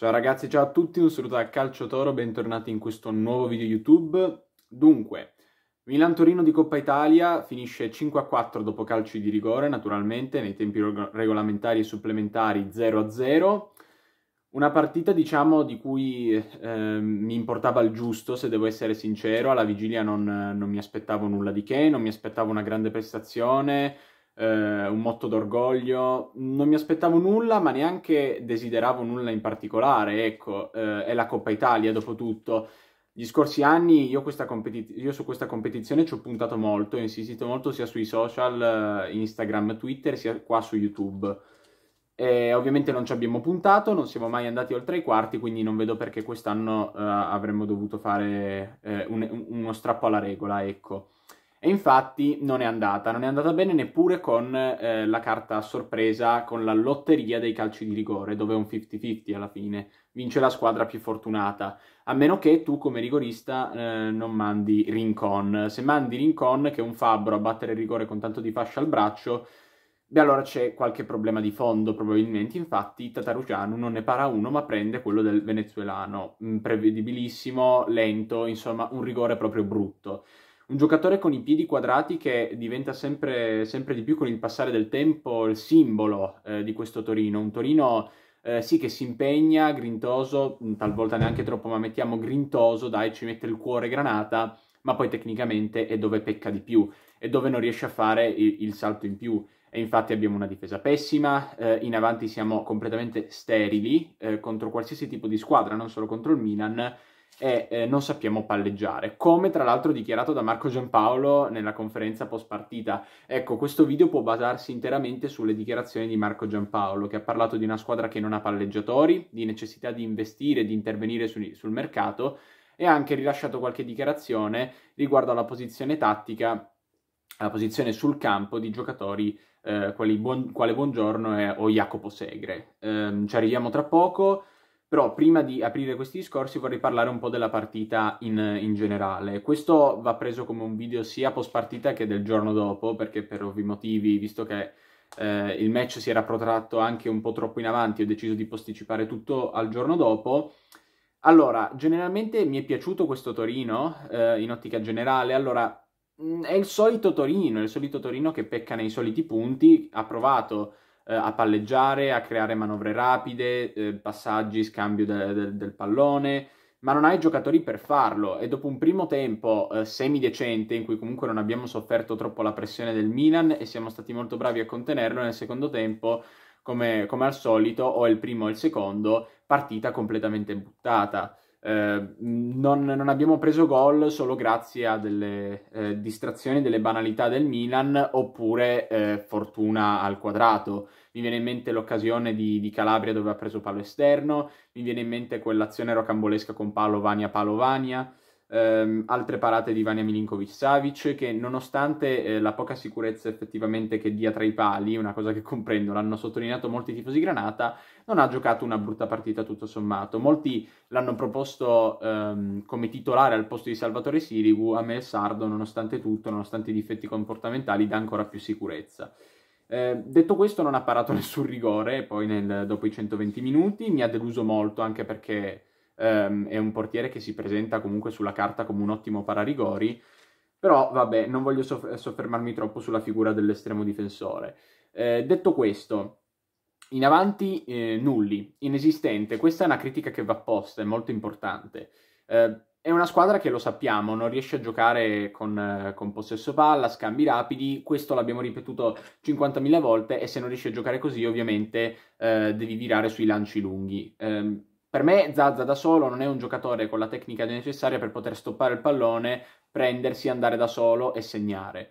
Ciao ragazzi, ciao a tutti, un saluto da Calcio Toro, bentornati in questo nuovo video YouTube. Dunque, Milan-Torino di Coppa Italia finisce 5-4 dopo calci di rigore, naturalmente, nei tempi regolamentari e supplementari 0-0. Una partita, diciamo, di cui eh, mi importava il giusto, se devo essere sincero, alla vigilia non, non mi aspettavo nulla di che, non mi aspettavo una grande prestazione, eh, un motto d'orgoglio. Non mi aspettavo nulla, ma neanche desideravo nulla in particolare. Ecco, eh, è la Coppa Italia, dopo tutto. Gli scorsi anni io, competi- io, su questa competizione ci ho puntato molto, ho insistito molto sia sui social, eh, Instagram, Twitter, sia qua su YouTube. E ovviamente non ci abbiamo puntato, non siamo mai andati oltre i quarti, quindi non vedo perché quest'anno eh, avremmo dovuto fare eh, un- uno strappo alla regola, ecco. E infatti non è andata, non è andata bene neppure con eh, la carta sorpresa, con la lotteria dei calci di rigore, dove è un 50-50 alla fine, vince la squadra più fortunata, a meno che tu come rigorista eh, non mandi Rincon. Se mandi Rincon, che è un fabbro a battere il rigore con tanto di fascia al braccio, beh allora c'è qualche problema di fondo probabilmente, infatti Tatarugianu non ne para uno ma prende quello del venezuelano, prevedibilissimo, lento, insomma un rigore proprio brutto un giocatore con i piedi quadrati che diventa sempre, sempre di più con il passare del tempo il simbolo eh, di questo Torino, un Torino eh, sì che si impegna, grintoso, mm, talvolta neanche troppo, ma mettiamo grintoso, dai, ci mette il cuore granata, ma poi tecnicamente è dove pecca di più, è dove non riesce a fare il, il salto in più. E infatti abbiamo una difesa pessima, eh, in avanti siamo completamente sterili eh, contro qualsiasi tipo di squadra, non solo contro il Milan, e eh, non sappiamo palleggiare, come tra l'altro dichiarato da Marco Giampaolo nella conferenza post partita. Ecco, questo video può basarsi interamente sulle dichiarazioni di Marco Giampaolo, che ha parlato di una squadra che non ha palleggiatori, di necessità di investire, di intervenire su, sul mercato e ha anche rilasciato qualche dichiarazione riguardo alla posizione tattica, alla posizione sul campo di giocatori eh, quali buon, quale Buongiorno e, o Jacopo Segre. Eh, ci arriviamo tra poco. Però prima di aprire questi discorsi vorrei parlare un po' della partita in, in, generale. Questo va preso come un video sia post partita che del giorno dopo, perché per ovvi motivi, visto che eh, il match si era protratto anche un po' troppo in avanti, ho deciso di posticipare tutto al giorno dopo. Allora, generalmente mi è piaciuto questo Torino, eh, in ottica generale. Allora, mm, è il solito Torino, è il solito Torino che pecca nei soliti punti, ha provato eh, a palleggiare, a creare manovre rapide, eh, passaggi, scambio de- de- del pallone, ma non hai giocatori per farlo. E dopo un primo tempo eh, semidecente, in cui comunque non abbiamo sofferto troppo la pressione del Milan e siamo stati molto bravi a contenerlo, nel secondo tempo, come, come al solito, o il primo o il secondo, partita completamente buttata. Ehm, non, non, abbiamo preso gol solo grazie a delle eh, distrazioni, delle banalità del Milan oppure eh, fortuna al quadrato. Mi viene in mente l'occasione di, di, Calabria dove ha preso palo esterno, mi viene in mente quell'azione rocambolesca con Vania, Palovania Vania ehm, altre parate di Vania Milinkovic-Savic che nonostante eh, la poca sicurezza effettivamente che dia tra i pali, una cosa che comprendo, l'hanno sottolineato molti tifosi Granata, non ha giocato una brutta partita tutto sommato. Molti l'hanno proposto ehm, come titolare al posto di Salvatore Sirigu, a me il Sardo nonostante tutto, nonostante i difetti comportamentali, dà ancora più sicurezza. Eh, detto questo non ha parato nessun rigore poi nel, dopo i 120 minuti, mi ha deluso molto anche perché ehm, è un portiere che si presenta comunque sulla carta come un ottimo pararigori, però vabbè, non voglio soff- soffermarmi troppo sulla figura dell'estremo difensore. Eh, detto questo, in avanti eh, nulli, inesistente, questa è una critica che va posta, è molto importante. Eh, è una squadra che lo sappiamo, non riesce a giocare con, eh, con, possesso palla, scambi rapidi, questo l'abbiamo ripetuto 50.000 volte e se non riesci a giocare così ovviamente eh, devi virare sui lanci lunghi. Eh, per me Zazza da solo non è un giocatore con la tecnica necessaria per poter stoppare il pallone, prendersi, andare da solo e segnare.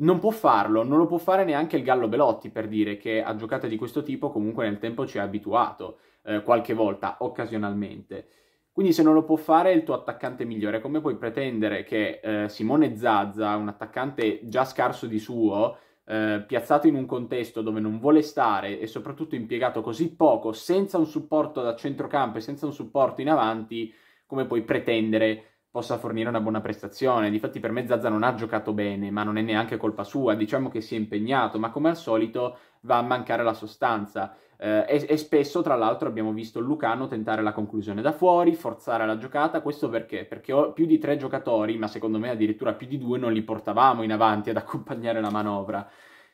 Non può farlo, non lo può fare neanche il Gallo Belotti per dire che a giocate di questo tipo comunque nel tempo ci ha abituato, eh, qualche volta, occasionalmente. Quindi se non lo può fare il tuo attaccante migliore, come puoi pretendere che eh, Simone Zazza, un attaccante già scarso di suo, eh, piazzato in un contesto dove non vuole stare e soprattutto impiegato così poco, senza un supporto da centrocampo e senza un supporto in avanti, come puoi pretendere possa fornire una buona prestazione. Difatti per me Zazza non ha giocato bene, ma non è neanche colpa sua, diciamo che si è impegnato, ma come al solito va a mancare la sostanza. Eh, e, e, spesso, tra l'altro, abbiamo visto Lucano tentare la conclusione da fuori, forzare la giocata. Questo perché? Perché ho più di tre giocatori, ma secondo me addirittura più di due, non li portavamo in avanti ad accompagnare la manovra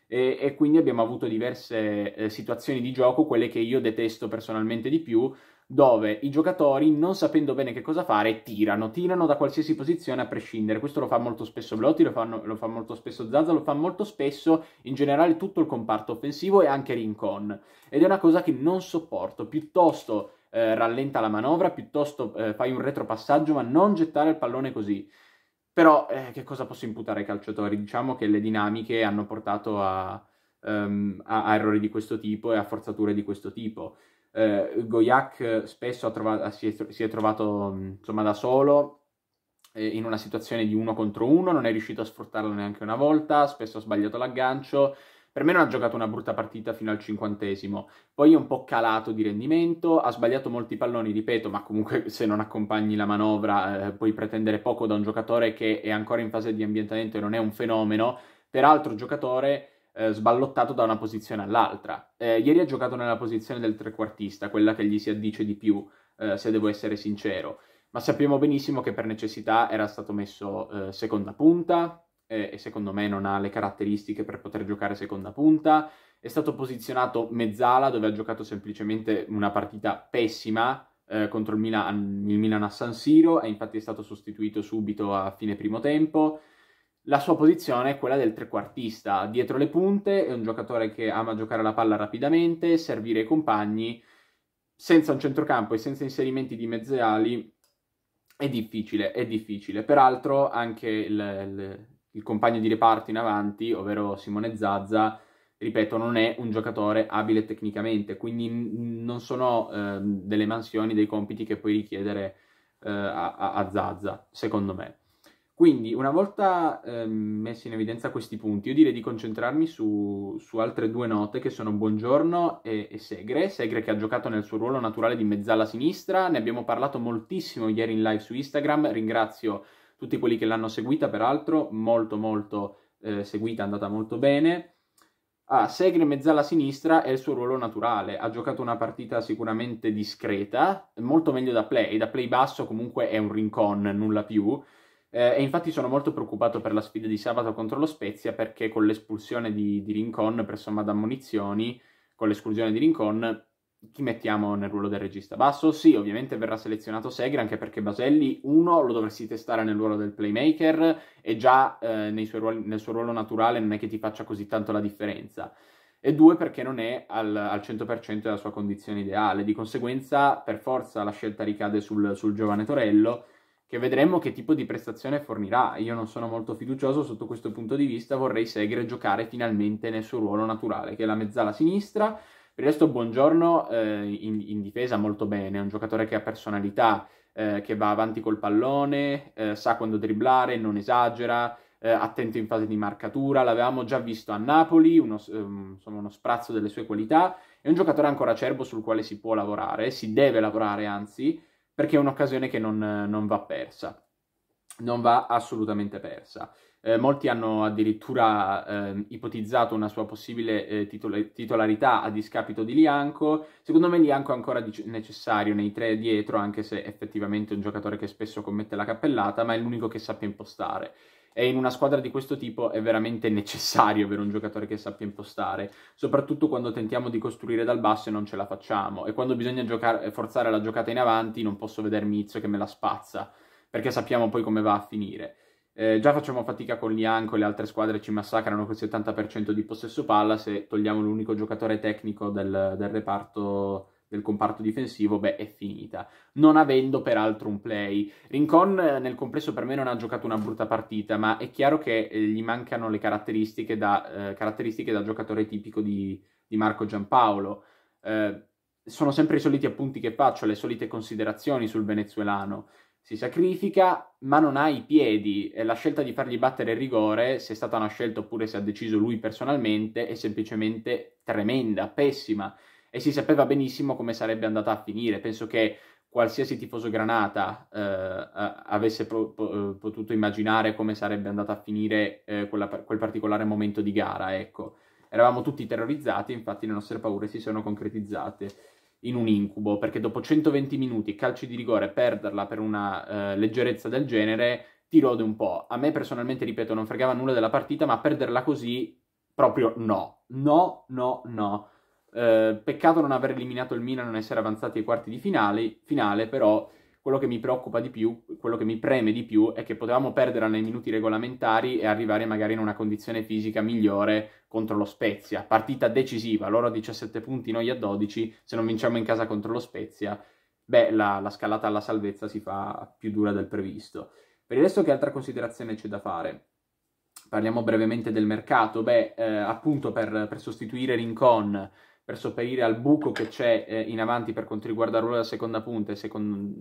e, e quindi abbiamo avuto diverse eh, situazioni di gioco, quelle che io detesto personalmente di più, dove i giocatori, non sapendo bene che cosa fare, tirano, tirano da qualsiasi posizione a prescindere. Questo lo fa molto spesso Blotti, lo, fanno, lo fa molto spesso Zaza, lo fa molto spesso in generale tutto il comparto offensivo e anche Rincon. Ed è una cosa che non sopporto, piuttosto eh, rallenta la manovra, piuttosto eh, fai un retropassaggio, ma non gettare il pallone così. Però eh, che cosa posso imputare ai calciatori? Diciamo che le dinamiche hanno portato a, um, a, a errori di questo tipo e a forzature di questo tipo. Eh, Goyak eh, spesso trovato, si, è, si, è, trovato mm, insomma, da solo eh, in una situazione di uno contro uno, non è riuscito a sfruttarlo neanche una volta, spesso ha sbagliato l'aggancio, per me non ha giocato una brutta partita fino al cinquantesimo, poi è un po' calato di rendimento, ha sbagliato molti palloni, ripeto, ma comunque se non accompagni la manovra eh, puoi pretendere poco da un giocatore che è ancora in fase di ambientamento e non è un fenomeno, peraltro giocatore eh, sballottato da una posizione all'altra. Eh, ieri ha giocato nella posizione del trequartista, quella che gli si addice di più, eh, se devo essere sincero, ma sappiamo benissimo che per necessità era stato messo eh, seconda punta, eh, e secondo me non ha le caratteristiche per poter giocare seconda punta. È stato posizionato mezzala dove ha giocato semplicemente una partita pessima eh, contro il Milan, il Milan a San Siro e infatti è stato sostituito subito a fine primo tempo. La sua posizione è quella del trequartista, dietro le punte, è un giocatore che ama giocare la palla rapidamente, servire i compagni, senza un centrocampo e senza inserimenti di mezze ali è difficile, è difficile. Peraltro anche il, il, il compagno di reparto in avanti, ovvero Simone Zazza, ripeto, non è un giocatore abile tecnicamente, quindi non sono eh, delle mansioni, dei compiti che puoi richiedere eh, a, a, Zazza, secondo me. Quindi, una volta eh, messi in evidenza questi punti, io direi di concentrarmi su, su altre due note che sono Buongiorno e, e, Segre. Segre che ha giocato nel suo ruolo naturale di mezzala sinistra, ne abbiamo parlato moltissimo ieri in live su Instagram, ringrazio tutti quelli che l'hanno seguita peraltro, molto molto eh, seguita, è andata molto bene. Ah, Segre mezzala sinistra è il suo ruolo naturale, ha giocato una partita sicuramente discreta, molto meglio da play, da play basso comunque è un rincon, nulla più, eh, e infatti sono molto preoccupato per la sfida di sabato contro lo Spezia perché con l'espulsione di, di Rincon, per somma d'ammonizioni, con l'esclusione di Rincon chi mettiamo nel ruolo del regista basso? Sì, ovviamente verrà selezionato Segre, anche perché Baselli, uno, lo dovresti testare nel ruolo del playmaker e già eh, ruoli, nel suo ruolo naturale non è che ti faccia così tanto la differenza. E due, perché non è al, al 100% della sua condizione ideale. Di conseguenza, per forza, la scelta ricade sul, sul giovane Torello, che vedremo che tipo di prestazione fornirà. Io non sono molto fiducioso sotto questo punto di vista, vorrei Segre giocare finalmente nel suo ruolo naturale, che è la mezzala sinistra, per il resto, buongiorno, eh, in, in, difesa molto bene, è un giocatore che ha personalità, eh, che va avanti col pallone, eh, sa quando dribblare, non esagera, eh, attento in fase di marcatura, l'avevamo già visto a Napoli, uno, ehm, insomma, uno sprazzo delle sue qualità, è un giocatore ancora acerbo sul quale si può lavorare, si deve lavorare anzi, perché è un'occasione che non, non va persa, non va assolutamente persa. Eh, molti hanno addirittura eh, ipotizzato una sua possibile eh, titol- titolarità a discapito di Lianco. Secondo me Lianco è ancora dic- necessario nei tre dietro, anche se effettivamente è un giocatore che spesso commette la cappellata, ma è l'unico che sappia impostare. E in una squadra di questo tipo è veramente necessario avere un giocatore che sappia impostare, soprattutto quando tentiamo di costruire dal basso e non ce la facciamo. E quando bisogna giocare, forzare la giocata in avanti, non posso vedermi Izzo che me la spazza, perché sappiamo poi come va a finire. Eh, già facciamo fatica con Lianco, le altre squadre ci massacrano questi 70% di possesso palla, se togliamo l'unico giocatore tecnico del, del, reparto del comparto difensivo, beh, è finita. Non avendo peraltro un play. Rincon eh, nel complesso per me non ha giocato una brutta partita, ma è chiaro che eh, gli mancano le caratteristiche da, eh, caratteristiche da giocatore tipico di, di Marco Giampaolo. Eh, sono sempre i soliti appunti che faccio, le solite considerazioni sul venezuelano si sacrifica, ma non ha i piedi. E la scelta di fargli battere il rigore, se è stata una scelta oppure se ha deciso lui personalmente, è semplicemente tremenda, pessima. E si sapeva benissimo come sarebbe andata a finire. Penso che qualsiasi tifoso Granata eh, avesse po- po- eh, potuto immaginare come sarebbe andata a finire eh, quella, quel particolare momento di gara, ecco. Eravamo tutti terrorizzati, infatti le nostre paure si sono concretizzate in un incubo, perché dopo 120 minuti calci di rigore perderla per una eh, leggerezza del genere ti rode un po'. A me personalmente, ripeto, non fregava nulla della partita, ma perderla così proprio no. No, no, no. Eh, peccato non aver eliminato il Milan, non essere avanzati ai quarti di finale, finale però quello che mi preoccupa di più, quello che mi preme di più, è che potevamo perdere nei minuti regolamentari e arrivare magari in una condizione fisica migliore contro lo Spezia. Partita decisiva, loro a 17 punti, noi a 12. Se non vinciamo in casa contro lo Spezia, beh, la, la scalata alla salvezza si fa più dura del previsto. Per il resto, che altra considerazione c'è da fare? Parliamo brevemente del mercato. Beh, eh, appunto per, per sostituire Rincon per sopperire al buco che c'è eh, in avanti per quanto riguarda il ruolo della seconda punta e second...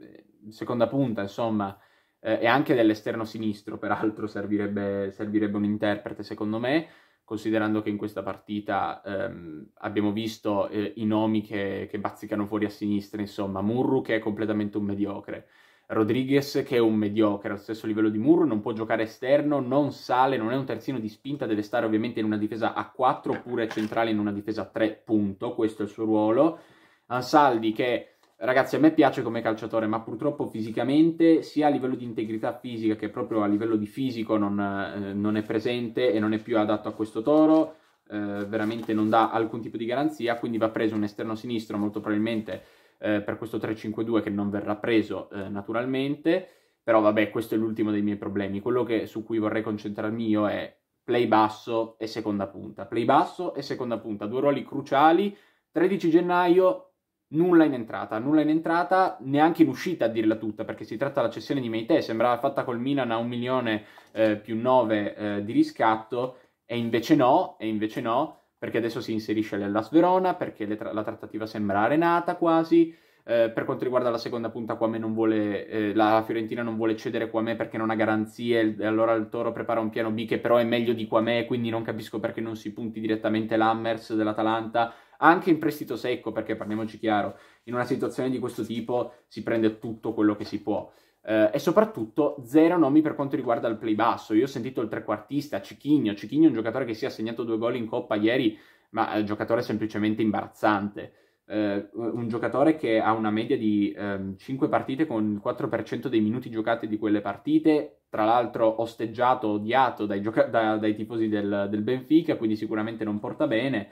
Eh, seconda punta, insomma, eh, e anche dell'esterno sinistro, peraltro servirebbe, servirebbe, un interprete secondo me, considerando che in questa partita ehm, abbiamo visto eh, i nomi che, che bazzicano fuori a sinistra, insomma, Murru che è completamente un mediocre, Rodriguez che è un mediocre, allo stesso livello di Murro, non può giocare esterno, non sale, non è un terzino di spinta, deve stare ovviamente in una difesa a 4 oppure centrale in una difesa a 3, punto, questo è il suo ruolo. Ansaldi che, ragazzi, a me piace come calciatore, ma purtroppo fisicamente, sia a livello di integrità fisica che proprio a livello di fisico non, eh, non è presente e non è più adatto a questo toro, eh, veramente non dà alcun tipo di garanzia, quindi va preso un esterno sinistro molto probabilmente eh, per questo 3-5-2 che non verrà preso eh, naturalmente, però vabbè questo è l'ultimo dei miei problemi, quello che, su cui vorrei concentrarmi io è play basso e seconda punta, play basso e seconda punta, due ruoli cruciali, 13 gennaio nulla in entrata, nulla in entrata, neanche in uscita a dirla tutta, perché si tratta della cessione di Meite, sembrava fatta col Milan a un milione eh, più 9 eh, di riscatto, e invece no, e invece no, perché adesso si inserisce l'Ellas Verona, perché tra- la trattativa sembra arenata quasi. Eh, per quanto riguarda la seconda punta, Quame non vuole, eh, la Fiorentina non vuole cedere Quame perché non ha garanzie, e allora il Toro prepara un piano B che però è meglio di Quame, quindi non capisco perché non si punti direttamente l'Hammers dell'Atalanta, anche in prestito secco, perché parliamoci chiaro, in una situazione di questo tipo si prende tutto quello che si può. Uh, e soprattutto zero nomi per quanto riguarda il play basso. Io ho sentito il trequartista Cichigno. Cichigno è un giocatore che si è segnato due gol in coppa ieri, ma è un giocatore semplicemente imbarazzante. Uh, un giocatore che ha una media di um, ehm, 5 partite con il 4% dei minuti giocati di quelle partite, tra l'altro osteggiato, odiato dai, gioca- da, dai tifosi del, del Benfica, quindi sicuramente non porta bene.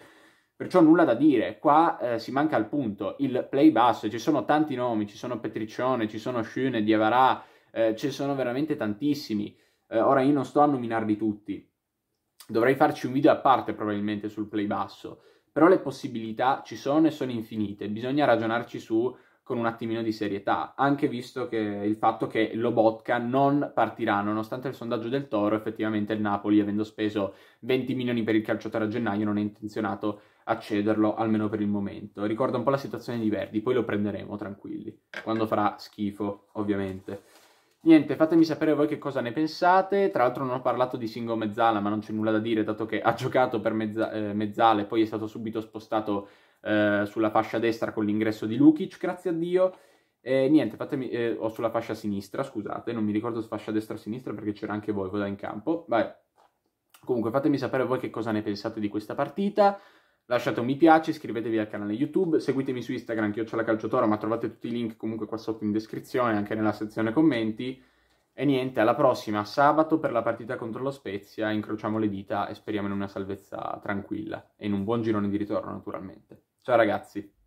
Perciò nulla da dire, qua eh, si manca il punto, il play basso, ci sono tanti nomi, ci sono Petriccione, ci sono Schune, Diavarà, eh, ci sono veramente tantissimi. Eh, ora io non sto a nominarli tutti, dovrei farci un video a parte probabilmente sul play basso, però le possibilità ci sono e sono infinite, bisogna ragionarci su con un attimino di serietà, anche visto che il fatto che Lobotka non partirà, nonostante il sondaggio del Toro, effettivamente il Napoli, avendo speso 20 milioni per il calciatore a gennaio, non è intenzionato a cederlo almeno per il momento. Ricorda un po' la situazione di Verdi, poi lo prenderemo tranquilli, quando farà schifo, ovviamente. Niente, fatemi sapere voi che cosa ne pensate. Tra l'altro non ho parlato di Singo Mezzala, ma non c'è nulla da dire, dato che ha giocato per mezza, eh, Mezzale, poi è stato subito spostato eh, sulla fascia destra con l'ingresso di Lukic, grazie a Dio. E niente, fatemi, eh, o sulla fascia sinistra, scusate, non mi ricordo se fascia destra o sinistra perché c'era anche voi, voi da in campo. Vabbè. Comunque fatemi sapere voi che cosa ne pensate di questa partita. Lasciate un mi piace, iscrivetevi al canale YouTube, seguitemi su Instagram, io la calciotoro, ma trovate tutti i link comunque qua sotto in descrizione, anche nella sezione commenti. E niente, alla prossima, sabato per la partita contro lo Spezia, incrociamo le dita e speriamo in una salvezza tranquilla e in un buon girone di ritorno naturalmente. Ciao ragazzi!